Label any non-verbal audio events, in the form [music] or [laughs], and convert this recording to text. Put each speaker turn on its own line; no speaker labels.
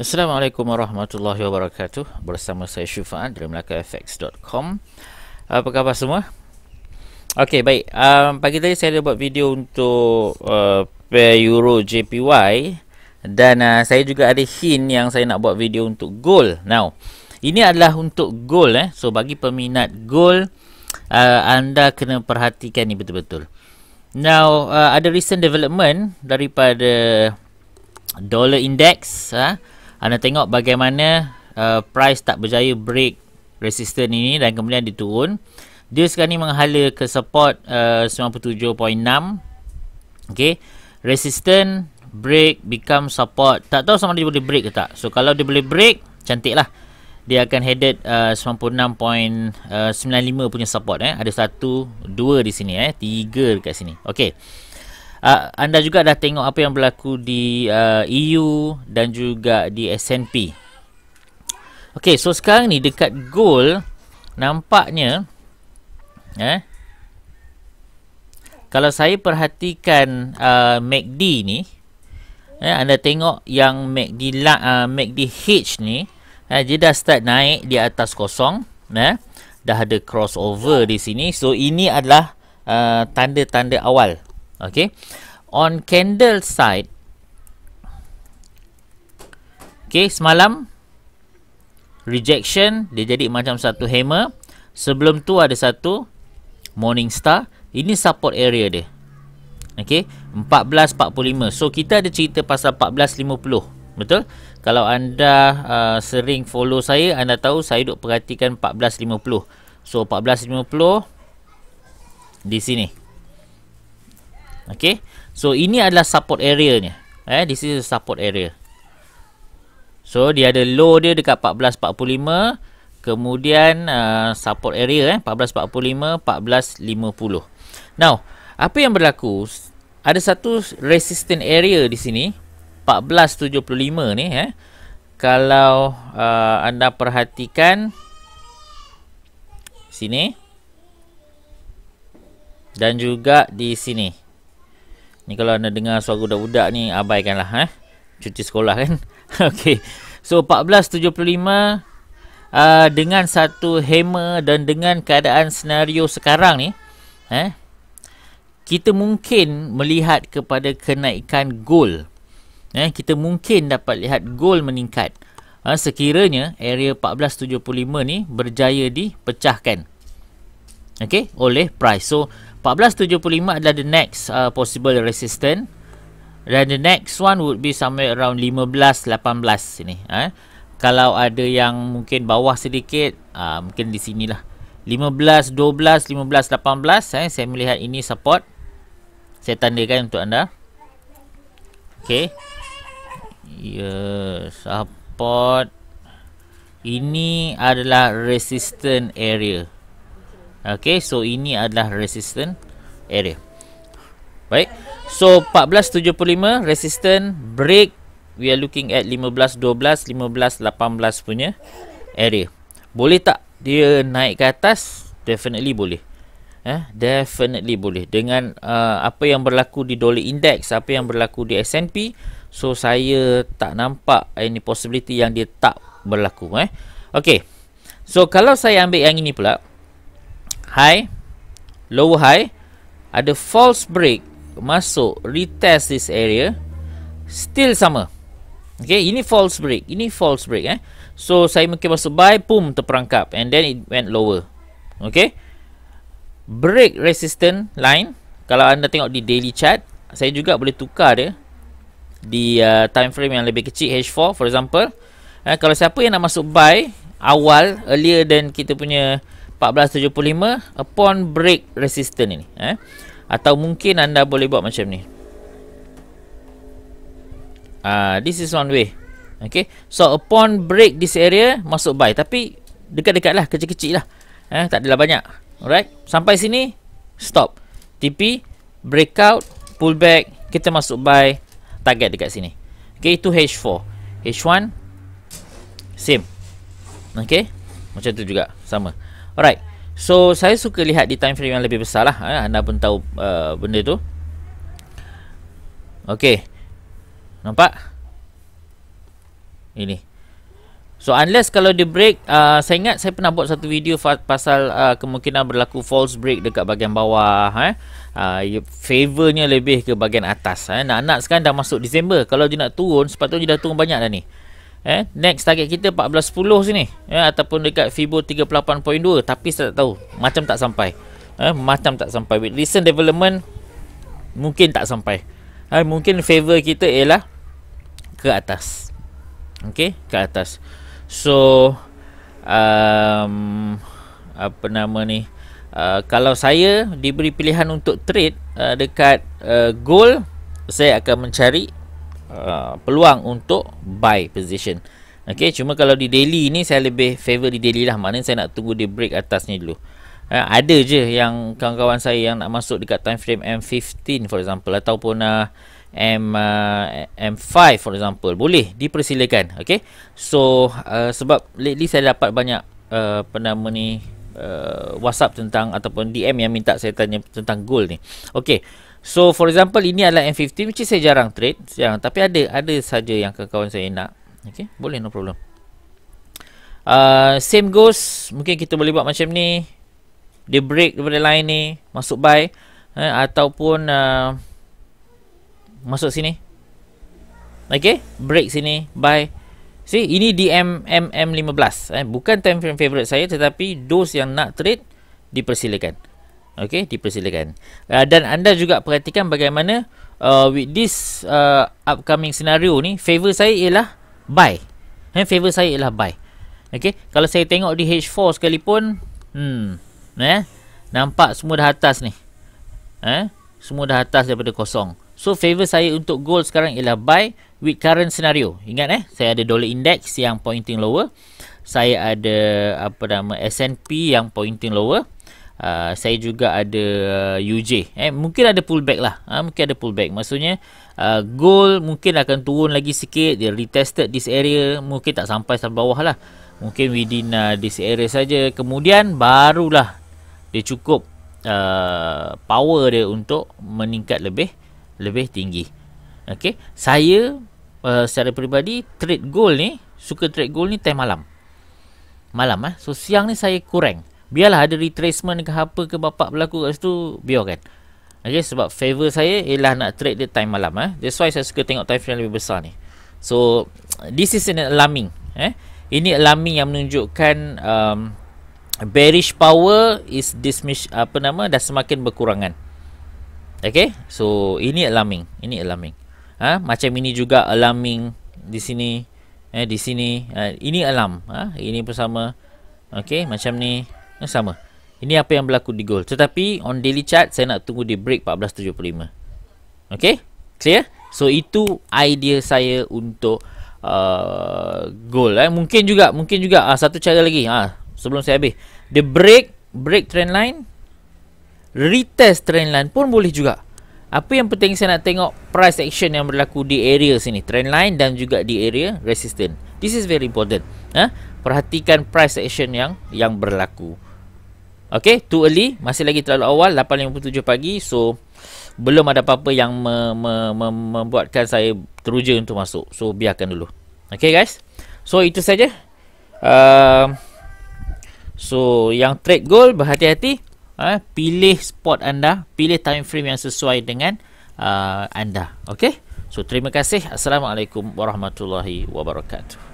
Assalamualaikum warahmatullahi wabarakatuh Bersama saya Syufan dari MelakaFX.com Apa khabar semua? Okey baik um, Pagi tadi saya ada buat video untuk uh, Pair Euro JPY Dan uh, saya juga ada hint yang saya nak buat video untuk gold Now Ini adalah untuk gold eh So bagi peminat gold uh, Anda kena perhatikan ni betul-betul Now uh, Ada recent development Daripada Dollar index Haa uh, anda tengok bagaimana uh, price tak berjaya break resistance ini dan kemudian diturun. Dia sekarang ni menghala ke support uh, 97.6. Okay. Resistance, break, become support. Tak tahu sama dia boleh break ke tak. So, kalau dia boleh break, cantik lah. Dia akan headed uh, 96.95 uh, punya support. Eh. Ada satu, dua di sini. Eh. Tiga dekat sini. Okay uh, anda juga dah tengok apa yang berlaku di uh, ah, EU dan juga di S&P. Okey, so sekarang ni dekat goal nampaknya eh kalau saya perhatikan uh, ah, MACD ni eh anda tengok yang MACD uh, MACD H ni eh dia dah start naik di atas kosong eh dah ada crossover di sini so ini adalah uh, tanda-tanda awal okay on candle side okay semalam rejection dia jadi macam satu hammer sebelum tu ada satu morning star ini support area dia okay 14.45 so kita ada cerita pasal 14.50 betul kalau anda uh, sering follow saya anda tahu saya duk perhatikan 14.50 so 14.50 di sini 14.50 Okay. So, ini adalah support area ni. Eh, this is the support area. So, dia ada low dia dekat 14.45. Kemudian, uh, support area eh. 14.45, 14.50. Now, apa yang berlaku? Ada satu resistant area di sini. 14.75 ni eh. Kalau uh, anda perhatikan sini dan juga di sini. Ni kalau anda dengar suara budak-budak ni abaikanlah eh. Cuti sekolah kan. [laughs] Okey. So 14.75 Uh, ah, dengan satu hammer dan dengan keadaan senario sekarang ni eh kita mungkin melihat kepada kenaikan gol eh kita mungkin dapat lihat gol meningkat uh, sekiranya area 1475 ni berjaya dipecahkan okay, oleh price. So 1475 adalah the next uh, possible resistance. Dan the next one would be somewhere around 1518 sini. Eh. Kalau ada yang mungkin bawah sedikit, uh, mungkin di sinilah. 15, 12, 15, 18 eh, Saya melihat ini support Saya tandakan untuk anda Okay Ya yeah, support Ini adalah resistant area Okay, so ini adalah resistant area. Baik. So 14.75 resistant break. We are looking at 15.12, 15.18 punya area. Boleh tak dia naik ke atas? Definitely boleh. Eh, definitely boleh. Dengan uh, apa yang berlaku di dollar index, apa yang berlaku di S&P. So saya tak nampak ini possibility yang dia tak berlaku. Eh. Okay. So kalau saya ambil yang ini pula high lower high ada false break masuk retest this area still sama okey ini false break ini false break eh so saya mungkin masuk buy boom terperangkap and then it went lower okey break resistance line kalau anda tengok di daily chart saya juga boleh tukar dia di uh, time frame yang lebih kecil H4 for example eh, kalau siapa yang nak masuk buy awal earlier than kita punya 14.75 upon break resistance ini, eh? atau mungkin anda boleh buat macam ni uh, this is one way Okay, so upon break this area masuk buy tapi dekat-dekat lah kecil-kecil lah eh, tak adalah banyak alright sampai sini stop TP breakout pullback kita masuk buy target dekat sini Okay, itu H4 H1 same Okay, macam tu juga sama Alright. So saya suka lihat di time frame yang lebih besar lah. Eh, anda pun tahu uh, benda tu. Okay. Nampak? Ini. So unless kalau dia break, uh, saya ingat saya pernah buat satu video pasal uh, kemungkinan berlaku false break dekat bahagian bawah. Eh. Uh, favornya lebih ke bahagian atas. Eh. Nak-nak sekarang dah masuk Disember. Kalau dia nak turun, sepatutnya dia dah turun banyak dah ni. Eh, next target kita 14.10 sini. Eh, ataupun dekat Fibo 38.2. Tapi saya tak tahu. Macam tak sampai. Eh, macam tak sampai. Recent development mungkin tak sampai. Eh, mungkin favor kita ialah ke atas. Okay, ke atas. So, um, apa nama ni? Uh, kalau saya diberi pilihan untuk trade uh, dekat uh, gold, saya akan mencari Uh, peluang untuk buy position. Okay, cuma kalau di daily ni saya lebih favor di daily lah. Maknanya saya nak tunggu dia break atasnya dulu. Eh, ada je yang kawan-kawan saya yang nak masuk dekat time frame M15 for example ataupun uh, M uh, M5 for example boleh dipersilakan Okay, so uh, sebab lately saya dapat banyak uh, apa ni uh, WhatsApp tentang ataupun DM yang minta saya tanya tentang gold ni Okay. So for example ini adalah M50 which saya jarang trade, jarang tapi ada ada saja yang kawan saya nak. okay, boleh no problem. Uh, same goes mungkin kita boleh buat macam ni. Dia break daripada line ni, masuk buy eh, ataupun uh, masuk sini. okay, break sini, buy. See, ini DMMM15 eh bukan time frame favorite saya tetapi those yang nak trade dipersilakan. Okey, dipersilakan. Uh, dan anda juga perhatikan bagaimana uh, with this uh, upcoming scenario ni, favor saya ialah buy. Eh, favor saya ialah buy. Okey, kalau saya tengok di H4 sekalipun, hmm, eh, nampak semua dah atas ni. Eh, semua dah atas daripada kosong. So, favor saya untuk gold sekarang ialah buy with current scenario. Ingat eh, saya ada dollar index yang pointing lower. Saya ada apa nama S&P yang pointing lower. Uh, saya juga ada uh, ah, UJ eh mungkin ada pullback lah ha, mungkin ada pullback maksudnya uh, gold mungkin akan turun lagi sikit dia retested this area mungkin tak sampai sampai bawah lah mungkin within uh, this area saja kemudian barulah dia cukup uh, power dia untuk meningkat lebih lebih tinggi Okay? saya uh, secara peribadi trade gold ni suka trade gold ni time malam malam eh so siang ni saya kurang biarlah ada retracement ke apa ke bapak berlaku kat situ biarkan okay sebab favor saya ialah nak trade dia time malam eh that's why saya suka tengok time frame lebih besar ni so this is an alarming eh ini alarming yang menunjukkan um, bearish power is dismiss apa nama dah semakin berkurangan okay so ini alarming ini alarming ha? macam ini juga alarming di sini eh di sini uh, ini alarm ah ha? ini bersama okay macam ni Ya, sama. Ini apa yang berlaku di gold. Tetapi on daily chart saya nak tunggu di break 14.75. Okay? Clear? So itu idea saya untuk uh, gold. Eh. Mungkin juga, mungkin juga. Uh, satu cara lagi. Ah, uh, sebelum saya habis. The break, break trend line. Retest trend line pun boleh juga. Apa yang penting saya nak tengok price action yang berlaku di area sini. Trend line dan juga di area resistance. This is very important. Eh? Perhatikan price action yang yang berlaku. Okay, too early. Masih lagi terlalu awal. 8.57 pagi. So, belum ada apa-apa yang me- me- me- membuatkan saya teruja untuk masuk. So, biarkan dulu. Okay, guys. So, itu saja. Uh, so, yang trade goal, berhati-hati. Uh, pilih spot anda. Pilih time frame yang sesuai dengan uh, anda. Okay? So, terima kasih. Assalamualaikum warahmatullahi wabarakatuh.